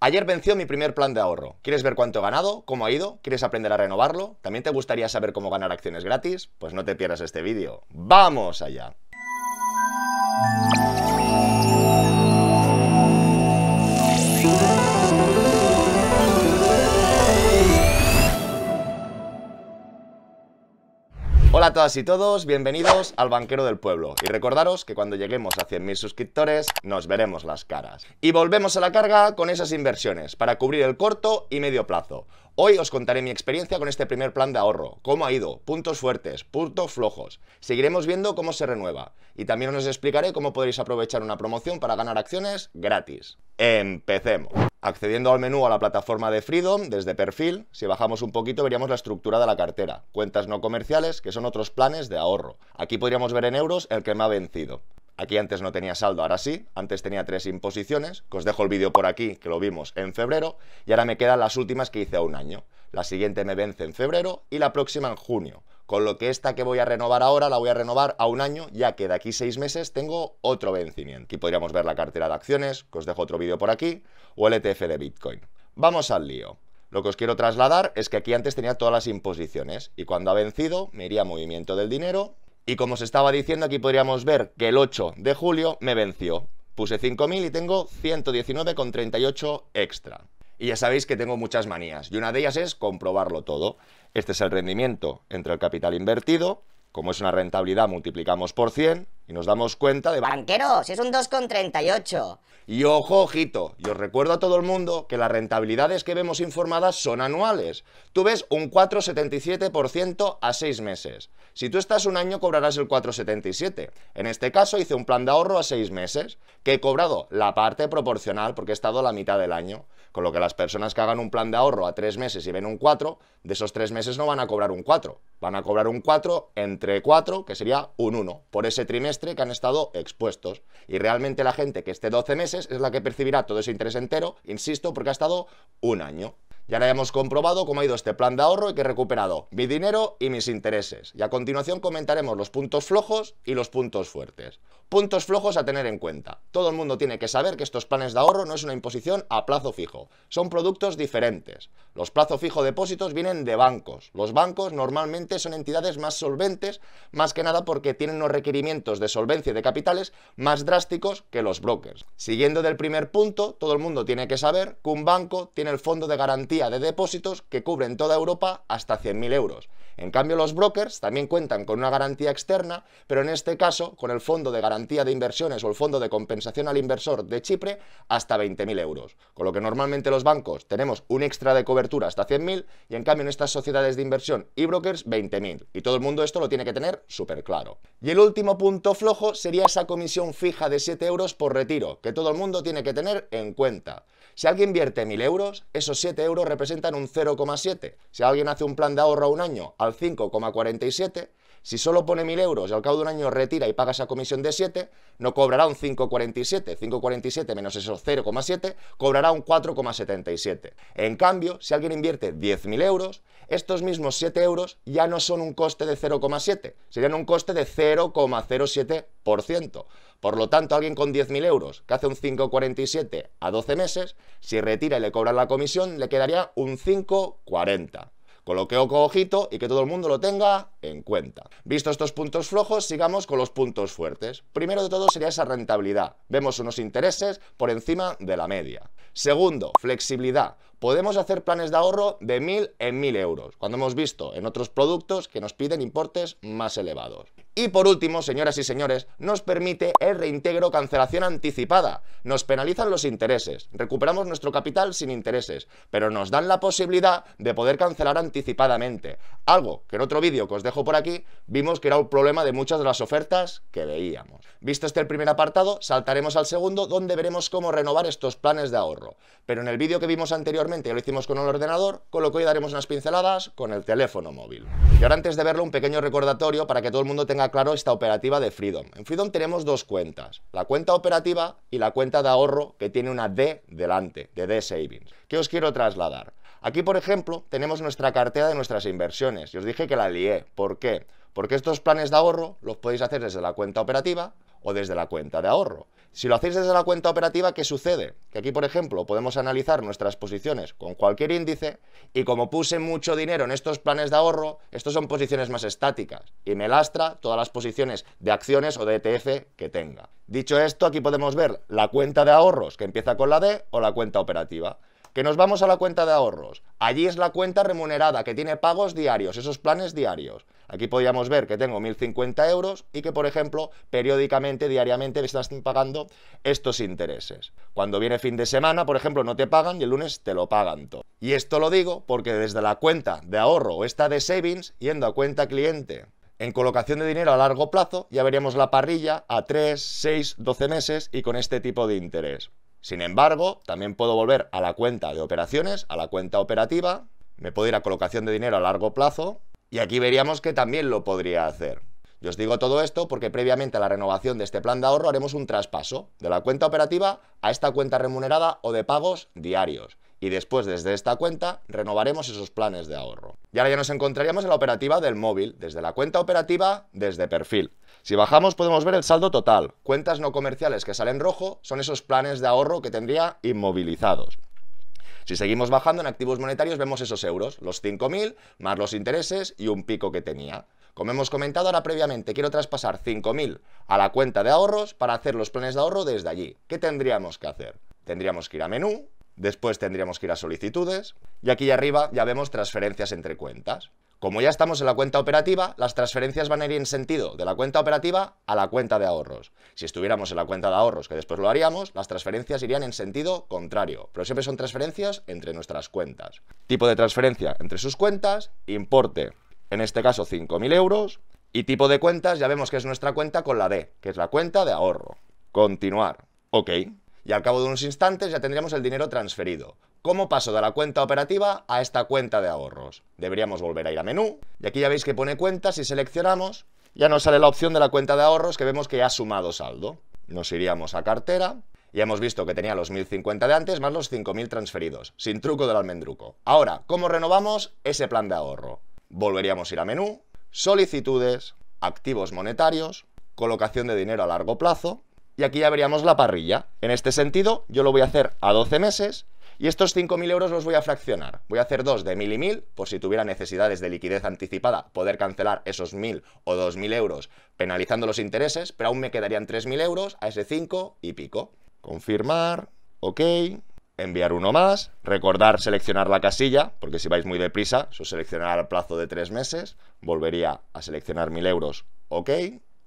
Ayer venció mi primer plan de ahorro. ¿Quieres ver cuánto he ganado? ¿Cómo ha ido? ¿Quieres aprender a renovarlo? ¿También te gustaría saber cómo ganar acciones gratis? Pues no te pierdas este vídeo. ¡Vamos allá! Hola a todas y todos, bienvenidos al Banquero del Pueblo. Y recordaros que cuando lleguemos a 100.000 suscriptores nos veremos las caras. Y volvemos a la carga con esas inversiones para cubrir el corto y medio plazo. Hoy os contaré mi experiencia con este primer plan de ahorro, cómo ha ido, puntos fuertes, puntos flojos. Seguiremos viendo cómo se renueva y también os explicaré cómo podréis aprovechar una promoción para ganar acciones gratis. Empecemos accediendo al menú a la plataforma de Freedom, desde perfil, si bajamos un poquito veríamos la estructura de la cartera. Cuentas no comerciales, que son otros planes de ahorro. Aquí podríamos ver en euros el que me ha vencido. Aquí antes no tenía saldo, ahora sí. Antes tenía tres imposiciones, que os dejo el vídeo por aquí, que lo vimos en febrero. Y ahora me quedan las últimas que hice a un año. La siguiente me vence en febrero y la próxima en junio. Con lo que esta que voy a renovar ahora la voy a renovar a un año, ya que de aquí seis meses tengo otro vencimiento. Aquí podríamos ver la cartera de acciones, que os dejo otro vídeo por aquí, o el ETF de Bitcoin. Vamos al lío. Lo que os quiero trasladar es que aquí antes tenía todas las imposiciones y cuando ha vencido me iría a movimiento del dinero y como os estaba diciendo aquí podríamos ver que el 8 de julio me venció. Puse 5.000 y tengo 119,38 extra. Y ya sabéis que tengo muchas manías y una de ellas es comprobarlo todo. Este es el rendimiento entre el capital invertido. Como es una rentabilidad, multiplicamos por 100 y nos damos cuenta de... banqueros es un 2,38. Y ojo, ojito, y os recuerdo a todo el mundo que las rentabilidades que vemos informadas son anuales. Tú ves un 4,77% a 6 meses. Si tú estás un año cobrarás el 4,77. En este caso hice un plan de ahorro a 6 meses, que he cobrado la parte proporcional porque he estado la mitad del año. Con lo que las personas que hagan un plan de ahorro a 3 meses y ven un 4, de esos 3 meses no van a cobrar un 4, Van a cobrar un 4 entre 4, que sería un 1, por ese trimestre que han estado expuestos. Y realmente la gente que esté 12 meses es la que percibirá todo ese interés entero, insisto, porque ha estado un año. Ya ahora hemos comprobado cómo ha ido este plan de ahorro y que he recuperado mi dinero y mis intereses. Y a continuación comentaremos los puntos flojos y los puntos fuertes. Puntos flojos a tener en cuenta. Todo el mundo tiene que saber que estos planes de ahorro no es una imposición a plazo fijo. Son productos diferentes. Los plazo fijo depósitos vienen de bancos. Los bancos normalmente son entidades más solventes, más que nada porque tienen unos requerimientos de solvencia de capitales más drásticos que los brokers. Siguiendo del primer punto, todo el mundo tiene que saber que un banco tiene el fondo de garantía de depósitos que cubren toda Europa hasta 100.000 euros. En cambio, los brokers también cuentan con una garantía externa, pero en este caso con el Fondo de Garantía de Inversiones o el Fondo de Compensación al Inversor de Chipre hasta 20.000 euros. Con lo que normalmente los bancos tenemos un extra de cobertura hasta 100.000 y en cambio en estas sociedades de inversión y brokers 20.000. Y todo el mundo esto lo tiene que tener súper claro. Y el último punto flojo sería esa comisión fija de 7 euros por retiro, que todo el mundo tiene que tener en cuenta. Si alguien invierte 1.000 euros, esos 7 euros representan un 0,7. Si alguien hace un plan de ahorro a un año al 5,47, si solo pone 1.000 euros y al cabo de un año retira y paga esa comisión de 7, no cobrará un 5,47. 5,47 menos esos 0,7 cobrará un 4,77. En cambio, si alguien invierte 10.000 euros, estos mismos 7 euros ya no son un coste de 0,7, serían un coste de 0,07%. Por lo tanto, alguien con 10.000 euros que hace un 5,47 a 12 meses, si retira y le cobra la comisión, le quedaría un 5,40. Coloqueo con ojito y que todo el mundo lo tenga en cuenta. Visto estos puntos flojos, sigamos con los puntos fuertes. Primero de todo sería esa rentabilidad. Vemos unos intereses por encima de la media. Segundo, flexibilidad. Podemos hacer planes de ahorro de 1.000 en 1.000 euros, cuando hemos visto en otros productos que nos piden importes más elevados. Y por último, señoras y señores, nos permite el reintegro cancelación anticipada. Nos penalizan los intereses, recuperamos nuestro capital sin intereses, pero nos dan la posibilidad de poder cancelar anticipadamente. Algo que en otro vídeo que os dejo por aquí vimos que era un problema de muchas de las ofertas que veíamos. Visto este el primer apartado, saltaremos al segundo donde veremos cómo renovar estos planes de ahorro. Pero en el vídeo que vimos anteriormente ya lo hicimos con el ordenador, con lo que hoy daremos unas pinceladas con el teléfono móvil. Y ahora antes de verlo un pequeño recordatorio para que todo el mundo tenga claro esta operativa de Freedom. En Freedom tenemos dos cuentas, la cuenta operativa y la cuenta de ahorro que tiene una D delante, de D Savings. ¿Qué os quiero trasladar? Aquí, por ejemplo, tenemos nuestra cartera de nuestras inversiones. Y os dije que la lié. ¿Por qué? Porque estos planes de ahorro los podéis hacer desde la cuenta operativa o desde la cuenta de ahorro. Si lo hacéis desde la cuenta operativa, ¿qué sucede? Que aquí, por ejemplo, podemos analizar nuestras posiciones con cualquier índice y como puse mucho dinero en estos planes de ahorro, estos son posiciones más estáticas y me lastra todas las posiciones de acciones o de ETF que tenga. Dicho esto, aquí podemos ver la cuenta de ahorros que empieza con la D o la cuenta operativa que nos vamos a la cuenta de ahorros. Allí es la cuenta remunerada, que tiene pagos diarios, esos planes diarios. Aquí podríamos ver que tengo 1.050 euros y que, por ejemplo, periódicamente, diariamente, me estás pagando estos intereses. Cuando viene fin de semana, por ejemplo, no te pagan y el lunes te lo pagan todo. Y esto lo digo porque desde la cuenta de ahorro o esta de savings, yendo a cuenta cliente, en colocación de dinero a largo plazo, ya veríamos la parrilla a 3, 6, 12 meses y con este tipo de interés. Sin embargo, también puedo volver a la cuenta de operaciones, a la cuenta operativa, me puedo ir a colocación de dinero a largo plazo y aquí veríamos que también lo podría hacer. Yo os digo todo esto porque previamente a la renovación de este plan de ahorro haremos un traspaso de la cuenta operativa a esta cuenta remunerada o de pagos diarios y después desde esta cuenta renovaremos esos planes de ahorro. Y ahora ya nos encontraríamos en la operativa del móvil, desde la cuenta operativa, desde perfil. Si bajamos podemos ver el saldo total. Cuentas no comerciales que salen rojo son esos planes de ahorro que tendría inmovilizados. Si seguimos bajando en activos monetarios vemos esos euros, los 5.000 más los intereses y un pico que tenía. Como hemos comentado ahora previamente, quiero traspasar 5.000 a la cuenta de ahorros para hacer los planes de ahorro desde allí. ¿Qué tendríamos que hacer? Tendríamos que ir a menú, Después tendríamos que ir a solicitudes y aquí arriba ya vemos transferencias entre cuentas. Como ya estamos en la cuenta operativa, las transferencias van a ir en sentido de la cuenta operativa a la cuenta de ahorros. Si estuviéramos en la cuenta de ahorros, que después lo haríamos, las transferencias irían en sentido contrario, pero siempre son transferencias entre nuestras cuentas. Tipo de transferencia entre sus cuentas, importe, en este caso 5.000 euros, y tipo de cuentas ya vemos que es nuestra cuenta con la D, que es la cuenta de ahorro. Continuar. Ok y al cabo de unos instantes ya tendríamos el dinero transferido. ¿Cómo paso de la cuenta operativa a esta cuenta de ahorros? Deberíamos volver a ir a menú y aquí ya veis que pone cuentas y seleccionamos ya nos sale la opción de la cuenta de ahorros que vemos que ya ha sumado saldo. Nos iríamos a cartera y hemos visto que tenía los 1.050 de antes más los 5.000 transferidos, sin truco del almendruco. Ahora, ¿cómo renovamos ese plan de ahorro? Volveríamos a ir a menú, solicitudes, activos monetarios, colocación de dinero a largo plazo y aquí ya veríamos la parrilla. En este sentido, yo lo voy a hacer a 12 meses y estos 5.000 euros los voy a fraccionar. Voy a hacer dos de 1.000 y 1.000, por si tuviera necesidades de liquidez anticipada, poder cancelar esos 1.000 o 2.000 euros penalizando los intereses, pero aún me quedarían 3.000 euros a ese 5 y pico. Confirmar, ok, enviar uno más, recordar seleccionar la casilla, porque si vais muy deprisa, eso seleccionará el plazo de 3 meses, volvería a seleccionar 1.000 euros, ok,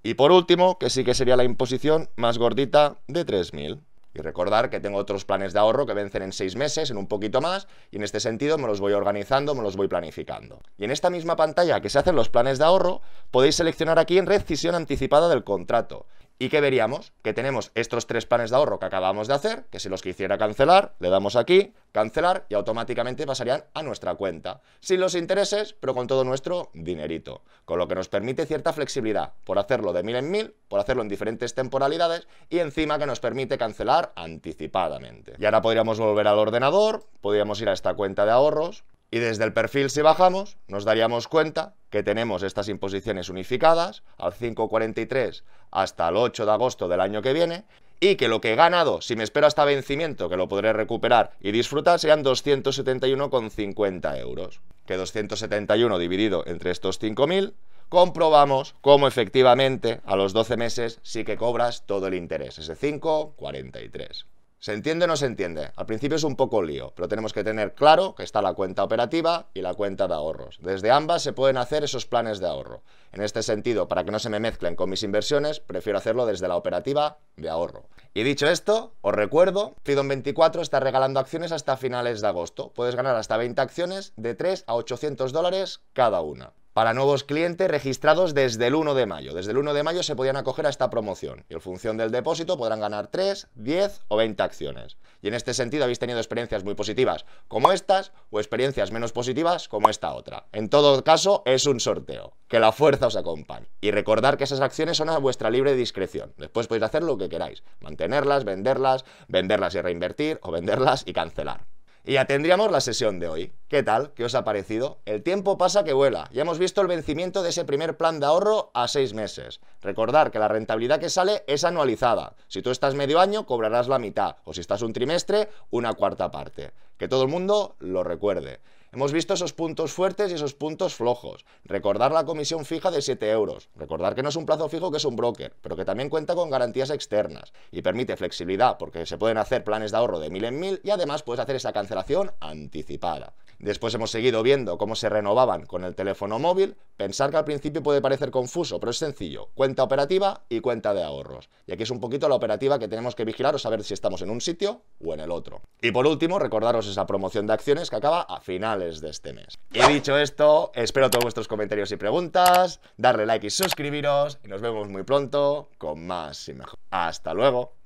y por último, que sí que sería la imposición más gordita de 3.000. Y recordar que tengo otros planes de ahorro que vencen en seis meses, en un poquito más, y en este sentido me los voy organizando, me los voy planificando. Y en esta misma pantalla que se hacen los planes de ahorro, podéis seleccionar aquí en rescisión anticipada del contrato. ¿Y qué veríamos? Que tenemos estos tres panes de ahorro que acabamos de hacer, que si los quisiera cancelar, le damos aquí, cancelar, y automáticamente pasarían a nuestra cuenta. Sin los intereses, pero con todo nuestro dinerito. Con lo que nos permite cierta flexibilidad, por hacerlo de mil en mil, por hacerlo en diferentes temporalidades, y encima que nos permite cancelar anticipadamente. Y ahora podríamos volver al ordenador, podríamos ir a esta cuenta de ahorros, y desde el perfil, si bajamos, nos daríamos cuenta que tenemos estas imposiciones unificadas al 5.43 hasta el 8 de agosto del año que viene y que lo que he ganado, si me espero hasta vencimiento, que lo podré recuperar y disfrutar, serían 271,50 euros. Que 271 dividido entre estos 5.000, comprobamos cómo efectivamente a los 12 meses sí que cobras todo el interés, ese 5,43. ¿Se entiende o no se entiende? Al principio es un poco lío, pero tenemos que tener claro que está la cuenta operativa y la cuenta de ahorros. Desde ambas se pueden hacer esos planes de ahorro. En este sentido, para que no se me mezclen con mis inversiones, prefiero hacerlo desde la operativa de ahorro. Y dicho esto, os recuerdo, Freedom 24 está regalando acciones hasta finales de agosto. Puedes ganar hasta 20 acciones de 3 a 800 dólares cada una para nuevos clientes registrados desde el 1 de mayo. Desde el 1 de mayo se podían acoger a esta promoción y en función del depósito podrán ganar 3, 10 o 20 acciones. Y en este sentido habéis tenido experiencias muy positivas como estas o experiencias menos positivas como esta otra. En todo caso es un sorteo. Que la fuerza os acompañe. Y recordar que esas acciones son a vuestra libre discreción. Después podéis hacer lo que queráis. Mantenerlas, venderlas, venderlas y reinvertir o venderlas y cancelar. Y ya tendríamos la sesión de hoy. ¿Qué tal? ¿Qué os ha parecido? El tiempo pasa que vuela. Ya hemos visto el vencimiento de ese primer plan de ahorro a seis meses. Recordar que la rentabilidad que sale es anualizada. Si tú estás medio año, cobrarás la mitad. O si estás un trimestre, una cuarta parte. Que todo el mundo lo recuerde. Hemos visto esos puntos fuertes y esos puntos flojos. Recordar la comisión fija de 7 euros. Recordar que no es un plazo fijo, que es un broker, pero que también cuenta con garantías externas y permite flexibilidad porque se pueden hacer planes de ahorro de mil en mil y además puedes hacer esa cancelación anticipada. Después hemos seguido viendo cómo se renovaban con el teléfono móvil. Pensar que al principio puede parecer confuso, pero es sencillo. Cuenta operativa y cuenta de ahorros. Y aquí es un poquito la operativa que tenemos que vigilar o saber si estamos en un sitio o en el otro. Y por último, recordaros esa promoción de acciones que acaba a finales de este mes. Y dicho esto, espero todos vuestros comentarios y preguntas, darle like y suscribiros y nos vemos muy pronto con más y mejor. Hasta luego.